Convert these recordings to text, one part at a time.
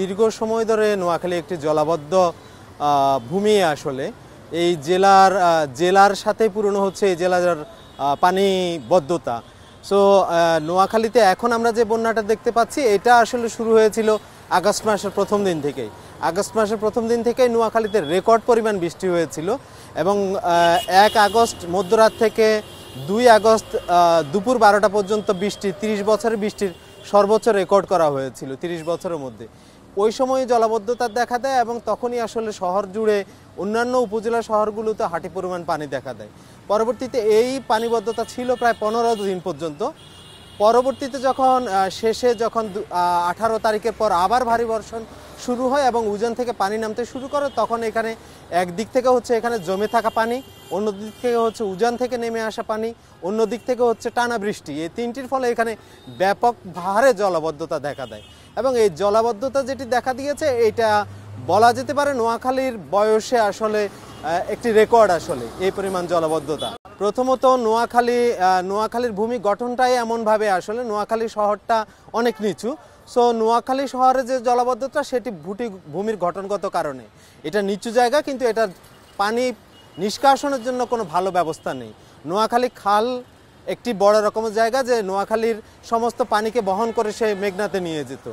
দীর্ঘ সময় ধরে নোয়াখালী একটি জলাবদ্ধ ভূমি আসলে এই জেলার জেলার সাথে পূরণ হচ্ছে এই জেলার পানিবদ্ধতা সো নোয়াখালীতে এখন আমরা যে বন্যাটা দেখতে পাচ্ছি এটা আসলে শুরু হয়েছিল আগস্ট মাসের প্রথম দিন থেকেই আগস্ট মাসের প্রথম দিন থেকেই নোয়াখালীতে রেকর্ড পরিমাণ বৃষ্টি হয়েছিল এবং এক আগস্ট মধ্যরাত থেকে দুই আগস্ট দুপুর বারোটা পর্যন্ত বৃষ্টি ৩০ বছরের বৃষ্টির সর্বোচ্চ রেকর্ড করা হয়েছিল ৩০ বছরের মধ্যে ওই সময়ে জলাবদ্ধতা দেখা দেয় এবং তখনই আসলে শহর জুড়ে অন্যান্য উপজেলা শহরগুলোতে হাঁটি পরিমাণ পানি দেখা দেয় পরবর্তীতে এই পানিবদ্ধতা ছিল প্রায় পনেরো দিন পর্যন্ত পরবর্তীতে যখন শেষে যখন আঠারো তারিখের পর আবার ভারী বর্ষণ শুরু হয় এবং উজান থেকে পানি নামতে শুরু করে তখন এখানে একদিক থেকে হচ্ছে এখানে জমে থাকা পানি অন্য দিক থেকে হচ্ছে উজান থেকে নেমে আসা পানি অন্য দিক থেকে হচ্ছে টানা বৃষ্টি এই তিনটির ফলে এখানে ব্যাপক ভারে জলাবদ্ধতা দেখা দেয় এবং এই জলাবদ্ধতা যেটি দেখা দিয়েছে এটা বলা যেতে পারে নোয়াখালীর বয়সে আসলে একটি রেকর্ড আসলে এই পরিমাণ জলাবদ্ধতা প্রথমত নোয়াখালী নোয়াখালীর ভূমি গঠনটাই এমনভাবে আসলে নোয়াখালী শহরটা অনেক নিচু সো নোয়াখালী শহরে যে জলবদ্ধতা সেটি ভুটি ভূমির গঠনগত কারণে এটা নিচু জায়গা কিন্তু এটার পানি নিষ্কাশনের জন্য কোনো ভালো ব্যবস্থা নেই নোয়াখালী খাল একটি বড় রকমের জায়গা যে নোয়াখালীর সমস্ত পানিকে বহন করে সে মেঘনাতে নিয়ে যেত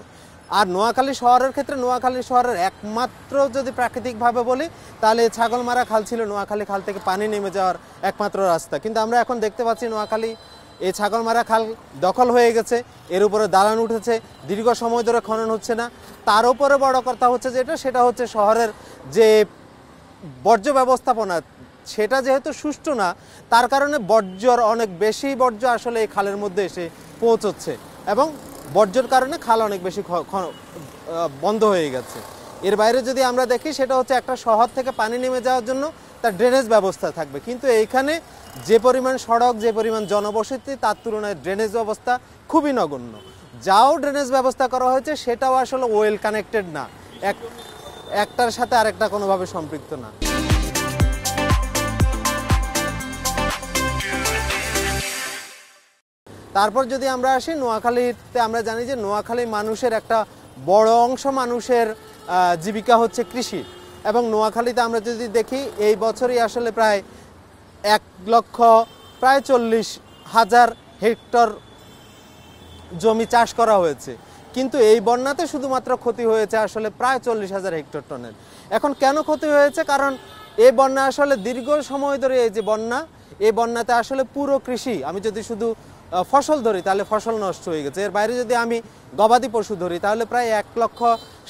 আর নোয়াখালী শহরের ক্ষেত্রে নোয়াখালী শহরের একমাত্র যদি প্রাকৃতিকভাবে বলি তাহলে ছাগলমারা খাল ছিল নোয়াখালী খাল থেকে পানি নেমে যাওয়ার একমাত্র রাস্তা কিন্তু আমরা এখন দেখতে পাচ্ছি নোয়াখালী এই ছাগলমারা খাল দখল হয়ে গেছে এর উপরে দালান উঠেছে দীর্ঘ সময় ধরে খনন হচ্ছে না তার উপরে বড় কথা হচ্ছে যেটা সেটা হচ্ছে শহরের যে বর্জ্য ব্যবস্থাপনা সেটা যেহেতু সুষ্ঠু না তার কারণে বর্জ্যর অনেক বেশি বর্জ্য আসলে এই খালের মধ্যে এসে পৌঁছচ্ছে এবং বর্জ্যর কারণে খাল অনেক বেশি বন্ধ হয়ে গেছে এর বাইরে যদি আমরা দেখি সেটা হচ্ছে একটা শহর থেকে পানি নেমে যাওয়ার জন্য তার ড্রেনেজ ব্যবস্থা থাকবে কিন্তু এইখানে যে পরিমাণ সড়ক যে পরিমাণ জনবসতি তার তুলনায় ড্রেনেজ ব্যবস্থা খুবই নগণ্য যাও ড্রেনেজ ব্যবস্থা করা হয়েছে সেটাও আসলে ওয়েল কানেক্টেড না এক একটার সাথে আরেকটা কোনোভাবে সম্পৃক্ত না তারপর যদি আমরা আসি নোয়াখালীতে আমরা জানি যে নোয়াখালী মানুষের একটা বড় অংশ মানুষের জীবিকা হচ্ছে কৃষি এবং নোয়াখালীতে আমরা যদি দেখি এই বছরই আসলে প্রায় এক লক্ষ প্রায় চল্লিশ হাজার হেক্টর জমি চাষ করা হয়েছে কিন্তু এই বন্যাতে শুধুমাত্র ক্ষতি হয়েছে আসলে প্রায় চল্লিশ হাজার হেক্টর টনের এখন কেন ক্ষতি হয়েছে কারণ এই বন্যা আসলে দীর্ঘ সময় ধরে এই যে বন্যা এই বন্যাতে আসলে পুরো কৃষি আমি যদি শুধু ফসল ধরি তাহলে ফসল নষ্ট হয়ে গেছে এর বাইরে যদি আমি গবাদি পশু ধরি তাহলে প্রায় এক লক্ষ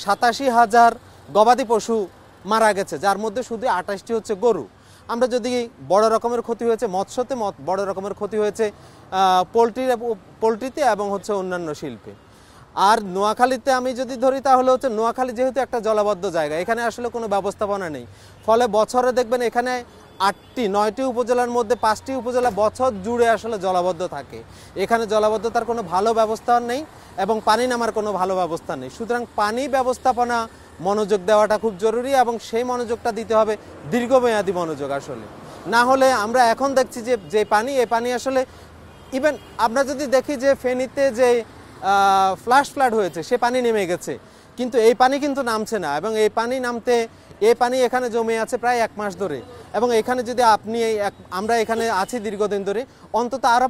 সাতাশি হাজার গবাদি পশু মারা গেছে যার মধ্যে শুধু আঠাশটি হচ্ছে গরু আমরা যদি বড় রকমের ক্ষতি হয়েছে মৎস্যতে বড় রকমের ক্ষতি হয়েছে পোলট্রির পোলট্রিতে এবং হচ্ছে অন্যান্য শিল্পে আর নোয়াখালীতে আমি যদি ধরি তাহলে হচ্ছে নোয়াখালী যেহেতু একটা জলাবদ্ধ জায়গা এখানে আসলে কোনো ব্যবস্থাপনা নেই ফলে বছরে দেখবেন এখানে আটটি নয়টি উপজেলার মধ্যে পাঁচটি উপজেলা বছর জুড়ে আসলে জলাবদ্ধ থাকে এখানে জলাবদ্ধতার কোনো ভালো ব্যবস্থা নেই এবং পানি নামার কোনো ভালো ব্যবস্থা নেই সুতরাং পানি ব্যবস্থাপনা মনোযোগ দেওয়াটা খুব জরুরি এবং সেই মনোযোগটা দিতে হবে দীর্ঘমেয়াদী মনোযোগ আসলে না হলে আমরা এখন দেখছি যে যে পানি এ পানি আসলে ইভেন আমরা যদি দেখি যে ফেনীতে যে ফ্ল্যাশ ফ্ল্যাড হয়েছে সে পানি নেমে গেছে কিন্তু এই পানি কিন্তু নামছে না এবং এই পানি নামতে এই পানি এখানে জমে আছে প্রায় এক মাস ধরে এবং এখানে যদি আপনি আমরা এখানে আছি দীর্ঘদিন ধরে অন্তত আরও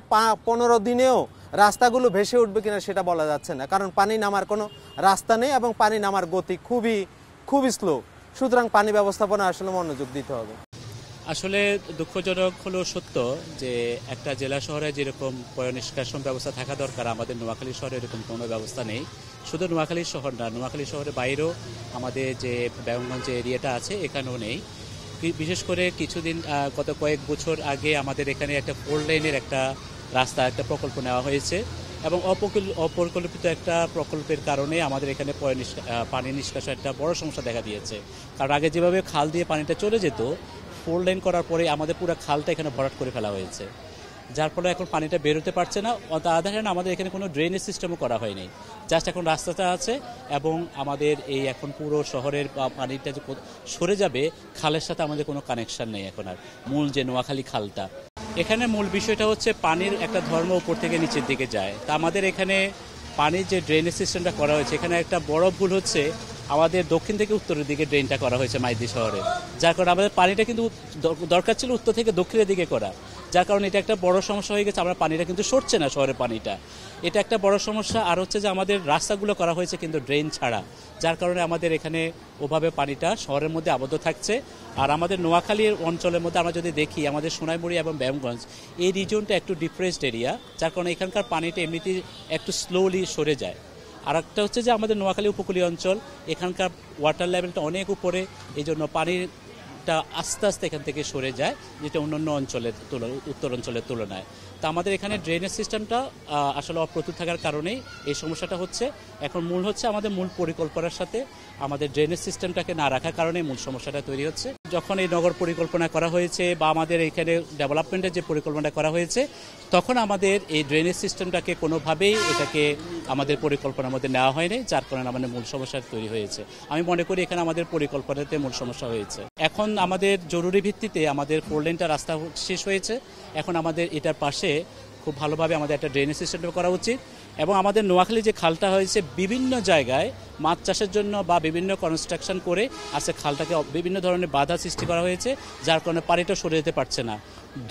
পনেরো দিনেও রাস্তাগুলো ভেসে উঠবে কিনা সেটা বলা যাচ্ছে না কারণ পানি নামার কোনো রাস্তা নেই এবং পানি নামার গতি খুবই খুবই স্লো সুতরাং পানি ব্যবস্থাপনা আসলে মনোযোগ দিতে হবে আসলে দুঃখজনক হলো সত্য যে একটা জেলা শহরে যেরকম পয়নিষ্কাশন ব্যবস্থা থাকা দরকার আমাদের নোয়াখালী শহরে এরকম কোনো ব্যবস্থা নেই শুধু নোয়াখালী শহর না নোয়াখালী শহরের বাইরেও আমাদের যে ব্যায়ামগঞ্জ এরিয়াটা আছে এখানেও নেই বিশেষ করে কিছুদিন গত কয়েক বছর আগে আমাদের এখানে একটা ফোর লাইনের একটা রাস্তা একটা প্রকল্প নেওয়া হয়েছে এবং অপরিকল্পিত একটা প্রকল্পের কারণে আমাদের এখানে পানি নিষ্কাশন একটা বড় সমস্যা দেখা দিয়েছে কারণ আগে যেভাবে খাল দিয়ে পানিটা চলে যেত ফোর লাইন করার পরে আমাদের পুরো খালটা এখানে ভরাট করে ফেলা হয়েছে যার ফলে এখন পানিটা বেরোতে পারছে না তার কারণে আমাদের এখানে কোনো ড্রেনেজ সিস্টেমও করা হয়নি জাস্ট এখন রাস্তাটা আছে এবং আমাদের এই এখন পুরো শহরের পানিটা যে সরে যাবে খালের সাথে আমাদের কোনো কানেকশান নেই এখন আর মূল যে নোয়াখালী খালটা এখানে মূল বিষয়টা হচ্ছে পানির একটা ধর্ম উপর থেকে নিচের দিকে যায় তা আমাদের এখানে পানির যে ড্রেনেজ সিস্টেমটা করা হয়েছে এখানে একটা বড় ভুল হচ্ছে আমাদের দক্ষিণ থেকে উত্তরের দিকে ড্রেনটা করা হয়েছে মাইদি শহরে যার কারণে আমাদের পানিটা কিন্তু দরকার ছিল উত্তর থেকে দক্ষিণের দিকে করা যার কারণে এটা একটা বড় সমস্যা হয়ে গেছে আমরা পানিটা কিন্তু সরছে না শহরের পানিটা এটা একটা বড় সমস্যা আর হচ্ছে যে আমাদের রাস্তাগুলো করা হয়েছে কিন্তু ড্রেন ছাড়া যার কারণে আমাদের এখানে ওভাবে পানিটা শহরের মধ্যে আবদ্ধ থাকছে আর আমাদের নোয়াখালীর অঞ্চলের মধ্যে আমরা যদি দেখি আমাদের সোনাইমুড়ি এবং ব্যায়ামগঞ্জ এই রিজনটা একটু ডিপ্রেসড এরিয়া যার কারণে এখানকার পানিটা এমনিতেই একটু স্লোলি সরে যায় আর একটা হচ্ছে যে আমাদের নোয়াখালী উপকূলীয় অঞ্চল এখানকার ওয়াটার লেভেলটা অনেক উপরে এই জন্য পানিটা আস্তে আস্তে এখান থেকে সরে যায় যেটা অন্যান্য অঞ্চলের তুলনায় উত্তর অঞ্চলের তুলনায় তা আমাদের এখানে ড্রেনেজ সিস্টেমটা আসলে অপ্রতুত থাকার কারণেই এই সমস্যাটা হচ্ছে এখন মূল হচ্ছে আমাদের মূল পরিকল্পনার সাথে আমাদের ড্রেনেজ সিস্টেমটাকে না রাখার কারণে মূল সমস্যাটা তৈরি হচ্ছে যখন এই নগর পরিকল্পনা করা হয়েছে বা আমাদের এখানে ডেভেলপমেন্টের যে পরিকল্পনা করা হয়েছে তখন আমাদের এই ড্রেনেজ সিস্টেমটাকে কোনোভাবেই এটাকে আমাদের পরিকল্পনার মধ্যে নেওয়া হয়নি যার কারণে আমাদের মূল সমস্যা তৈরি হয়েছে আমি মনে করি এখানে আমাদের পরিকল্পনাতে মূল সমস্যা হয়েছে এখন আমাদের জরুরি ভিত্তিতে আমাদের ফোর রাস্তা শেষ হয়েছে এখন আমাদের এটার পাশে খুব ভালোভাবে আমাদের একটা ড্রেনেজ সিস্টেম করা উচিত এবং আমাদের নোয়াখালী যে খালটা হয়েছে বিভিন্ন জায়গায় মাছ চাষের জন্য বা বিভিন্ন কনস্ট্রাকশন করে আজকে খালটাকে বিভিন্ন ধরনের বাধা সৃষ্টি করা হয়েছে যার কারণে পানিটা সরে যেতে পারছে না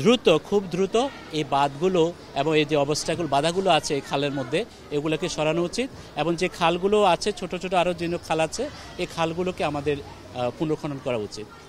দ্রুত খুব দ্রুত এই বাঁধগুলো এবং এই যে অবস্থাগুলো বাধাগুলো আছে এই খালের মধ্যে এগুলোকে সরানো উচিত এবং যে খালগুলো আছে ছোট ছোট আরও যে খাল আছে এই খালগুলোকে আমাদের পুনর্খনন করা উচিত